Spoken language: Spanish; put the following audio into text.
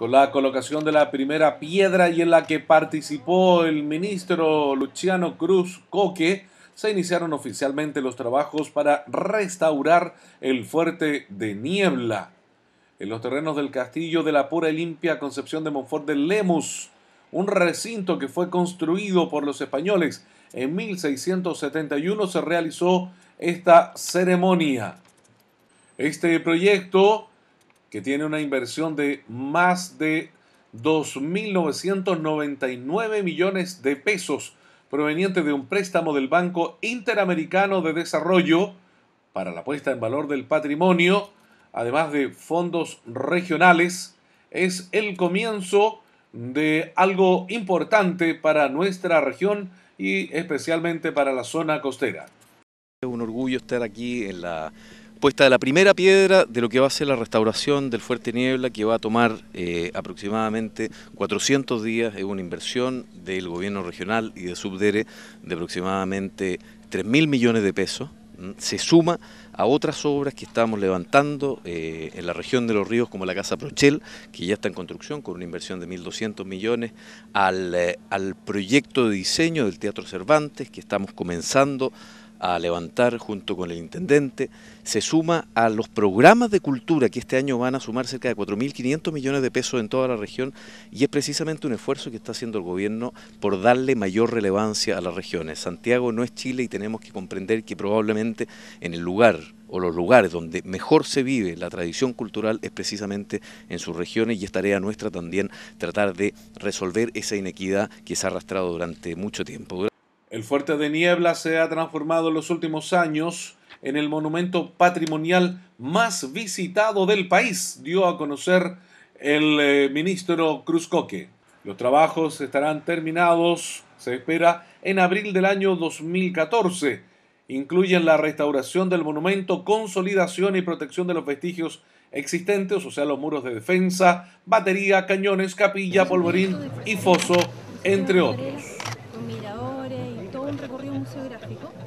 con la colocación de la primera piedra y en la que participó el ministro Luciano Cruz Coque, se iniciaron oficialmente los trabajos para restaurar el fuerte de Niebla en los terrenos del castillo de la pura y limpia Concepción de Monfort de Lemus, un recinto que fue construido por los españoles en 1671 se realizó esta ceremonia. Este proyecto que tiene una inversión de más de 2.999 millones de pesos proveniente de un préstamo del Banco Interamericano de Desarrollo para la puesta en valor del patrimonio, además de fondos regionales, es el comienzo de algo importante para nuestra región y especialmente para la zona costera. Es un orgullo estar aquí en la puesta de la primera piedra de lo que va a ser la restauración del Fuerte Niebla, que va a tomar eh, aproximadamente 400 días, es una inversión del gobierno regional y de Subdere de aproximadamente 3.000 millones de pesos. Mm, se suma a otras obras que estamos levantando eh, en la región de los ríos, como la Casa Prochel, que ya está en construcción con una inversión de 1.200 millones, al, eh, al proyecto de diseño del Teatro Cervantes, que estamos comenzando a levantar junto con el intendente, se suma a los programas de cultura que este año van a sumar cerca de 4.500 millones de pesos en toda la región y es precisamente un esfuerzo que está haciendo el gobierno por darle mayor relevancia a las regiones. Santiago no es Chile y tenemos que comprender que probablemente en el lugar o los lugares donde mejor se vive la tradición cultural es precisamente en sus regiones y es tarea nuestra también tratar de resolver esa inequidad que se ha arrastrado durante mucho tiempo. El fuerte de Niebla se ha transformado en los últimos años en el monumento patrimonial más visitado del país, dio a conocer el eh, ministro Cruzcoque. Los trabajos estarán terminados, se espera, en abril del año 2014. Incluyen la restauración del monumento, consolidación y protección de los vestigios existentes, o sea, los muros de defensa, batería, cañones, capilla, polvorín y foso, entre otros gráfico.